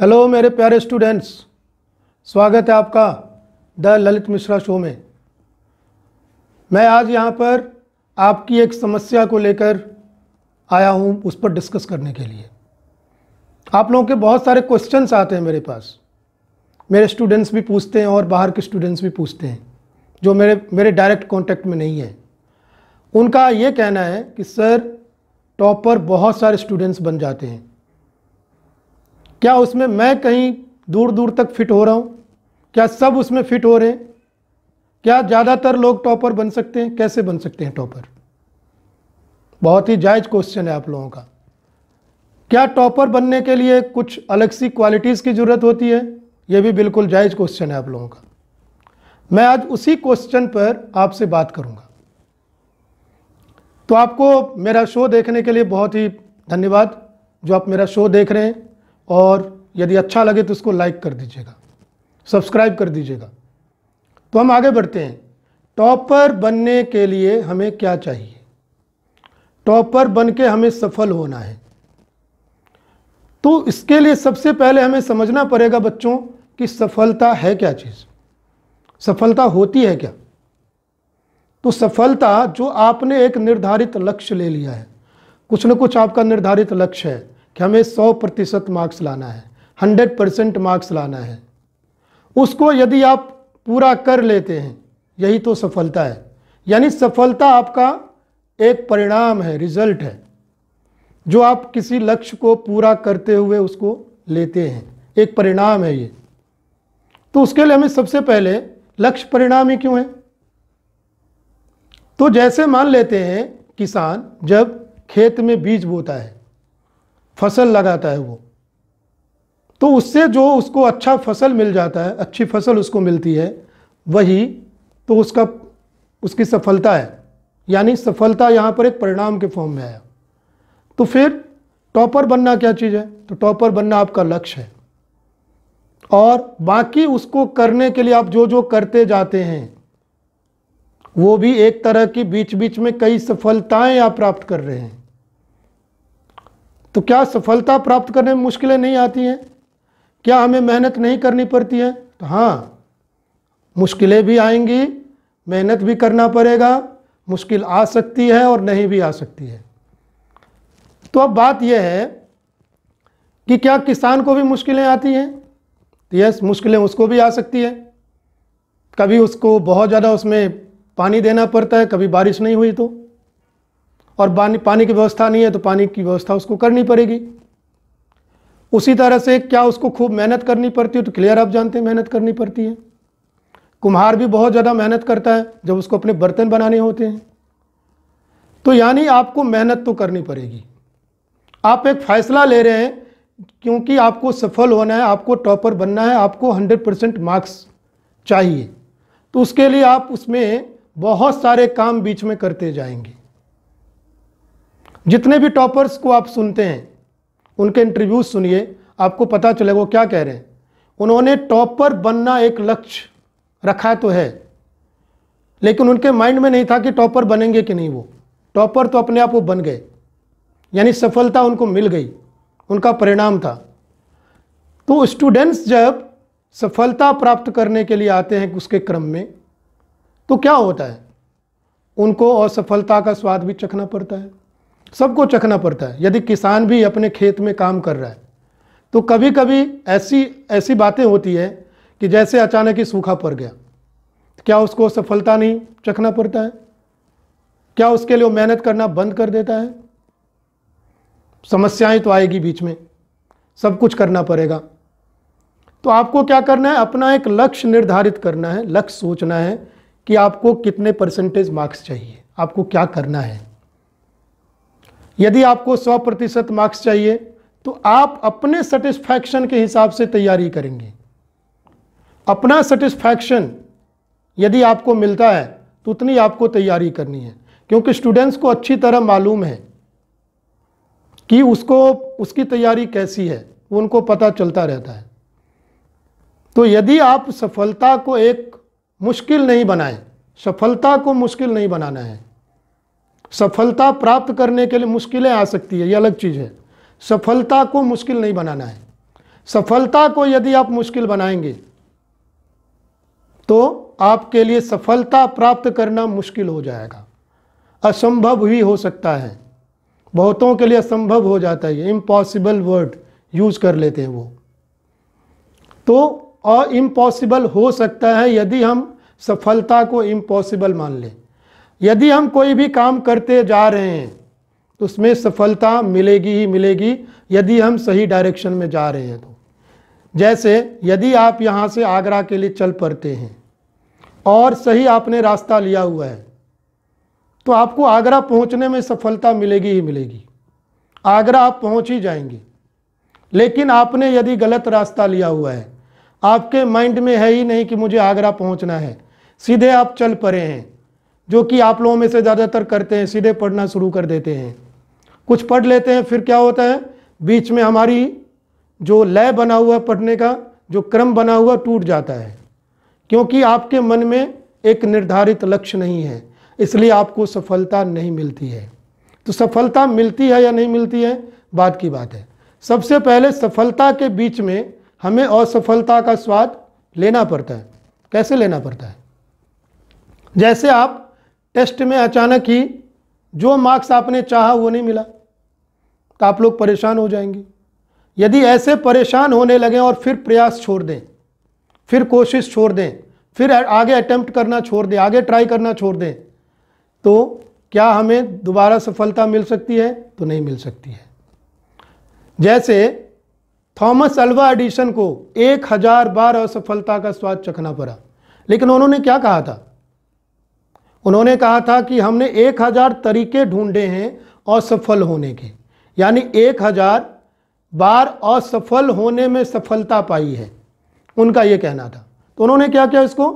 hello मेरे प्यारे students स्वागत है आपका द ललित मिश्रा शो में मैं आज यहाँ पर आपकी एक समस्या को लेकर आया हूँ उस पर डिस्कस करने के लिए आप लोगों के बहुत सारे क्वेश्चंस आते हैं मेरे पास मेरे स्टूडेंट्स भी पूछते हैं और बाहर के स्टूडेंट्स भी पूछते हैं जो मेरे मेरे डायरेक्ट कांटेक्ट में नहीं है उनका ये कहना है कि सर टॉपर बहुत सारे स्टूडेंट्स बन जाते हैं क्या उसमें मैं कहीं दूर दूर तक फिट हो रहा हूँ क्या सब उसमें फिट हो रहे हैं क्या ज़्यादातर लोग टॉपर बन सकते हैं कैसे बन सकते हैं टॉपर बहुत ही जायज़ क्वेश्चन है आप लोगों का क्या टॉपर बनने के लिए कुछ अलग सी क्वालिटीज़ की ज़रूरत होती है ये भी बिल्कुल जायज़ क्वेश्चन है आप लोगों का मैं आज उसी क्वेश्चन पर आपसे बात करूंगा तो आपको मेरा शो देखने के लिए बहुत ही धन्यवाद जो आप मेरा शो देख रहे हैं और यदि अच्छा लगे तो उसको लाइक कर दीजिएगा सब्सक्राइब कर दीजिएगा तो हम आगे बढ़ते हैं टॉपर बनने के लिए हमें क्या चाहिए टॉपर बन के हमें सफल होना है तो इसके लिए सबसे पहले हमें समझना पड़ेगा बच्चों कि सफलता है क्या चीज़ सफलता होती है क्या तो सफलता जो आपने एक निर्धारित लक्ष्य ले लिया है कुछ न कुछ आपका निर्धारित लक्ष्य है कि हमें 100 प्रतिशत मार्क्स लाना है 100 परसेंट मार्क्स लाना है उसको यदि आप पूरा कर लेते हैं यही तो सफलता है यानी सफलता आपका एक परिणाम है रिजल्ट है जो आप किसी लक्ष्य को पूरा करते हुए उसको लेते हैं एक परिणाम है ये तो उसके लिए हमें सबसे पहले लक्ष्य परिणाम ही क्यों है तो जैसे मान लेते हैं किसान जब खेत में बीज बोता है फसल लगाता है वो तो उससे जो उसको अच्छा फसल मिल जाता है अच्छी फसल उसको मिलती है वही तो उसका उसकी सफलता है यानी सफलता यहाँ पर एक परिणाम के फॉर्म में आया तो फिर टॉपर बनना क्या चीज़ है तो टॉपर बनना आपका लक्ष्य है और बाकी उसको करने के लिए आप जो जो करते जाते हैं वो भी एक तरह की बीच बीच में कई सफलताएं आप प्राप्त कर रहे हैं तो क्या सफलता प्राप्त करने में मुश्किलें नहीं आती हैं क्या हमें मेहनत नहीं करनी पड़ती है तो हाँ मुश्किलें भी आएंगी मेहनत भी करना पड़ेगा मुश्किल आ सकती है और नहीं भी आ सकती है तो अब बात यह है कि क्या किसान को भी मुश्किलें आती हैं तो यस मुश्किलें उसको भी आ सकती है कभी उसको बहुत ज़्यादा उसमें पानी देना पड़ता है कभी बारिश नहीं हुई तो और पानी पानी की व्यवस्था नहीं है तो पानी की व्यवस्था उसको करनी पड़ेगी उसी तरह से क्या उसको खूब मेहनत करनी पड़ती है तो क्लियर आप जानते हैं मेहनत करनी पड़ती है कुम्हार भी बहुत ज़्यादा मेहनत करता है जब उसको अपने बर्तन बनाने होते हैं तो यानी आपको मेहनत तो करनी पड़ेगी आप एक फैसला ले रहे हैं क्योंकि आपको सफल होना है आपको टॉपर बनना है आपको 100 परसेंट मार्क्स चाहिए तो उसके लिए आप उसमें बहुत सारे काम बीच में करते जाएंगे जितने भी टॉपर्स को आप सुनते हैं उनके इंटरव्यूज सुनिए आपको पता चलेगा वो क्या कह रहे हैं उन्होंने टॉपर बनना एक लक्ष्य रखा तो है लेकिन उनके माइंड में नहीं था कि टॉपर बनेंगे कि नहीं वो टॉपर तो अपने आप वो बन गए यानी सफलता उनको मिल गई उनका परिणाम था तो स्टूडेंट्स जब सफलता प्राप्त करने के लिए आते हैं उसके क्रम में तो क्या होता है उनको असफलता का स्वाद भी चखना पड़ता है सबको चखना पड़ता है यदि किसान भी अपने खेत में काम कर रहा है तो कभी कभी ऐसी ऐसी बातें होती है कि जैसे अचानक ही सूखा पड़ गया क्या उसको सफलता नहीं चखना पड़ता है क्या उसके लिए मेहनत करना बंद कर देता है समस्याएं तो आएगी बीच में सब कुछ करना पड़ेगा तो आपको क्या करना है अपना एक लक्ष्य निर्धारित करना है लक्ष्य सोचना है कि आपको कितने परसेंटेज मार्क्स चाहिए आपको क्या करना है यदि आपको 100 प्रतिशत मार्क्स चाहिए तो आप अपने सेटिस्फैक्शन के हिसाब से तैयारी करेंगे अपना सेटिस्फैक्शन यदि आपको मिलता है तो उतनी आपको तैयारी करनी है क्योंकि स्टूडेंट्स को अच्छी तरह मालूम है कि उसको उसकी तैयारी कैसी है वो उनको पता चलता रहता है तो यदि आप सफलता को एक मुश्किल नहीं बनाएं सफलता को मुश्किल नहीं बनाना है सफलता प्राप्त करने के लिए मुश्किलें आ सकती है ये अलग चीज़ है सफलता को मुश्किल नहीं बनाना है सफलता को यदि आप मुश्किल बनाएंगे तो आपके लिए सफलता प्राप्त करना मुश्किल हो जाएगा असंभव ही हो सकता है बहुतों के लिए असंभव हो जाता है इम्पॉसिबल वर्ड यूज़ कर लेते हैं वो तो और इम्पॉसिबल हो सकता है यदि हम सफलता को इम्पॉसिबल मान लें यदि हम कोई भी काम करते जा रहे हैं तो उसमें सफलता मिलेगी ही मिलेगी यदि हम सही डायरेक्शन में जा रहे हैं तो जैसे यदि आप यहाँ से आगरा के लिए चल पड़ते हैं और सही आपने रास्ता लिया हुआ है तो आपको आगरा पहुँचने में सफलता मिलेगी ही मिलेगी आगरा आप पहुँच ही जाएंगे लेकिन आपने यदि गलत रास्ता लिया हुआ है आपके माइंड में है ही नहीं कि मुझे आगरा पहुँचना है सीधे आप चल पड़े हैं जो कि आप लोगों में से ज़्यादातर करते हैं सीधे पढ़ना शुरू कर देते हैं कुछ पढ़ लेते हैं फिर क्या होता है बीच में हमारी जो लय बना हुआ है पढ़ने का जो क्रम बना हुआ टूट जाता है क्योंकि आपके मन में एक निर्धारित लक्ष्य नहीं है इसलिए आपको सफलता नहीं मिलती है तो सफलता मिलती है या नहीं मिलती है बात की बात है सबसे पहले सफलता के बीच में हमें असफलता का स्वाद लेना पड़ता है कैसे लेना पड़ता है जैसे आप टेस्ट में अचानक ही जो मार्क्स आपने चाहा वो नहीं मिला तो आप लोग परेशान हो जाएंगे यदि ऐसे परेशान होने लगें और फिर प्रयास छोड़ दें फिर कोशिश छोड़ दें फिर आगे अटैम्प्ट करना छोड़ दें आगे ट्राई करना छोड़ दें तो क्या हमें दोबारा सफलता मिल सकती है तो नहीं मिल सकती है जैसे थॉमस अल्वा एडिशन को एक हजार बार असफलता का स्वाद चखना पड़ा लेकिन उन्होंने क्या कहा था उन्होंने कहा था कि हमने एक हज़ार तरीके ढूंढे हैं असफल होने के यानी एक हज़ार बार असफल होने में सफलता पाई है उनका ये कहना था तो उन्होंने क्या किया इसको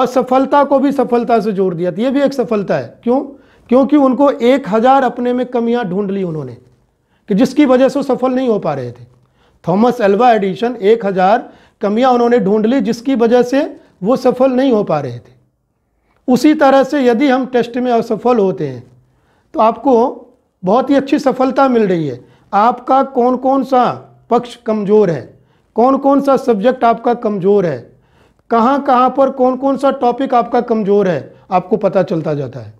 असफलता को भी सफलता से जोड़ दिया था तो ये भी एक सफलता है क्यों क्योंकि उनको एक हज़ार अपने में कमियां ढूंढ ली उन्होंने कि जिसकी वजह से वो सफल नहीं हो पा रहे थे थॉमस एल्वा एडिशन एक हज़ार कमियाँ उन्होंने ढूंढ ली जिसकी वजह से वो सफल नहीं हो पा रहे थे उसी तरह से यदि हम टेस्ट में असफल होते हैं तो आपको बहुत ही अच्छी सफलता मिल रही है आपका कौन कौन सा पक्ष कमज़ोर है कौन कौन सा सब्जेक्ट आपका कमज़ोर है कहाँ कहाँ पर कौन कौन सा टॉपिक आपका कमज़ोर है आपको पता चलता जाता है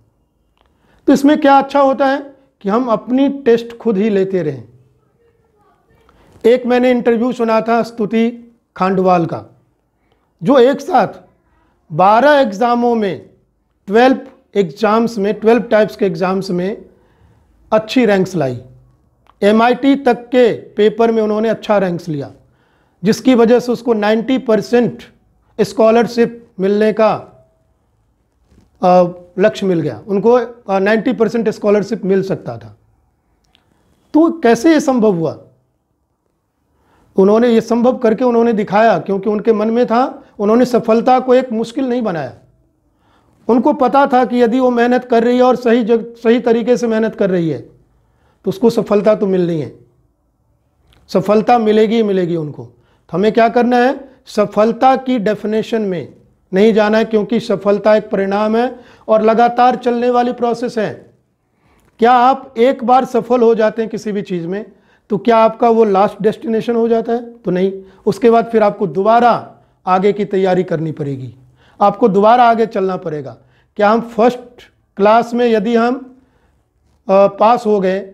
तो इसमें क्या अच्छा होता है कि हम अपनी टेस्ट खुद ही लेते रहें एक मैंने इंटरव्यू सुना था स्तुति खांडवाल का जो एक साथ बारह एग्ज़ामों में ट्वेल्व एग्ज़ाम्स में ट्वेल्व टाइप्स के एग्ज़ाम्स में अच्छी रैंक्स लाई एमआईटी तक के पेपर में उन्होंने अच्छा रैंक्स लिया जिसकी वजह से उसको 90 परसेंट स्कॉलरशिप मिलने का लक्ष्य मिल गया उनको 90 परसेंट स्कॉलरशिप मिल सकता था तो कैसे ये संभव हुआ उन्होंने ये संभव करके उन्होंने दिखाया क्योंकि उनके मन में था उन्होंने सफलता को एक मुश्किल नहीं बनाया उनको पता था कि यदि वो मेहनत कर रही है और सही जग सही तरीके से मेहनत कर रही है तो उसको सफलता तो मिलनी है सफलता मिलेगी ही मिलेगी उनको तो हमें क्या करना है सफलता की डेफिनेशन में नहीं जाना है क्योंकि सफलता एक परिणाम है और लगातार चलने वाली प्रोसेस है क्या आप एक बार सफल हो जाते हैं किसी भी चीज़ में तो क्या आपका वो लास्ट डेस्टिनेशन हो जाता है तो नहीं उसके बाद फिर आपको दोबारा आगे की तैयारी करनी पड़ेगी आपको दोबारा आगे चलना पड़ेगा क्या हम फर्स्ट क्लास में यदि हम पास हो गए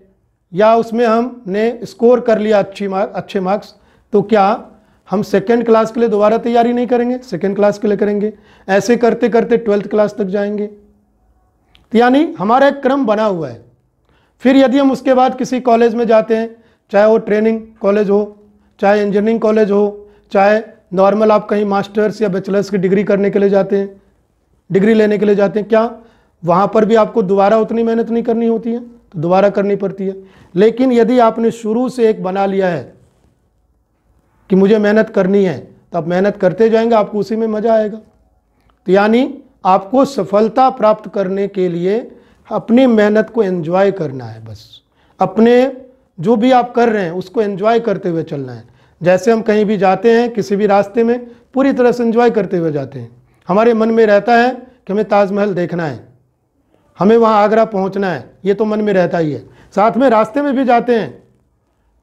या उसमें हमने स्कोर कर लिया अच्छी मार्क अच्छे मार्क्स तो क्या हम सेकेंड क्लास के लिए दोबारा तैयारी नहीं करेंगे सेकेंड क्लास के लिए करेंगे ऐसे करते करते ट्वेल्थ क्लास तक जाएंगे तो यानी हमारा एक क्रम बना हुआ है फिर यदि हम उसके बाद किसी कॉलेज में जाते हैं चाहे वो ट्रेनिंग कॉलेज हो चाहे इंजीनियरिंग कॉलेज हो चाहे नॉर्मल आप कहीं मास्टर्स या बैचलर्स की डिग्री करने के लिए जाते हैं डिग्री लेने के लिए जाते हैं क्या वहाँ पर भी आपको दोबारा उतनी मेहनत नहीं करनी होती है तो दोबारा करनी पड़ती है लेकिन यदि आपने शुरू से एक बना लिया है कि मुझे मेहनत करनी है तो आप मेहनत करते जाएंगे आपको उसी में मज़ा आएगा तो यानी आपको सफलता प्राप्त करने के लिए अपनी मेहनत को एंजॉय करना है बस अपने जो भी आप कर रहे हैं उसको एंजॉय करते हुए चलना है जैसे हम कहीं भी जाते हैं किसी भी रास्ते में पूरी तरह से इन्जॉय करते हुए जाते हैं हमारे मन में रहता है कि हमें ताजमहल देखना है हमें वहाँ आगरा पहुँचना है ये तो मन में रहता ही है साथ में रास्ते में भी जाते हैं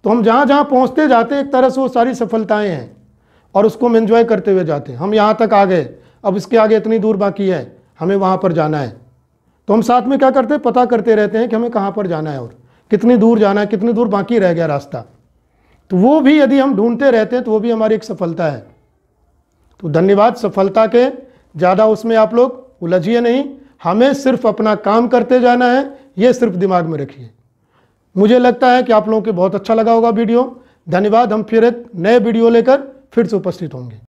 तो हम जहाँ जहाँ पहुँचते जाते हैं एक तरह से वो सारी सफलताएँ हैं और उसको हम इन्जॉय करते हुए जाते हैं हम यहाँ तक आ गए अब इसके आगे इतनी दूर बाकी है हमें वहाँ पर जाना है तो हम साथ में क्या करते हैं पता करते रहते हैं कि हमें कहाँ पर जाना है और कितनी दूर जाना है कितनी दूर बाकी रह गया रास्ता तो वो भी यदि हम ढूंढते रहते हैं तो वो भी हमारी एक सफलता है तो धन्यवाद सफलता के ज़्यादा उसमें आप लोग उलझिए नहीं हमें सिर्फ अपना काम करते जाना है ये सिर्फ दिमाग में रखिए मुझे लगता है कि आप लोगों के बहुत अच्छा लगा होगा वीडियो धन्यवाद हम फिर एक नए वीडियो लेकर फिर से उपस्थित होंगे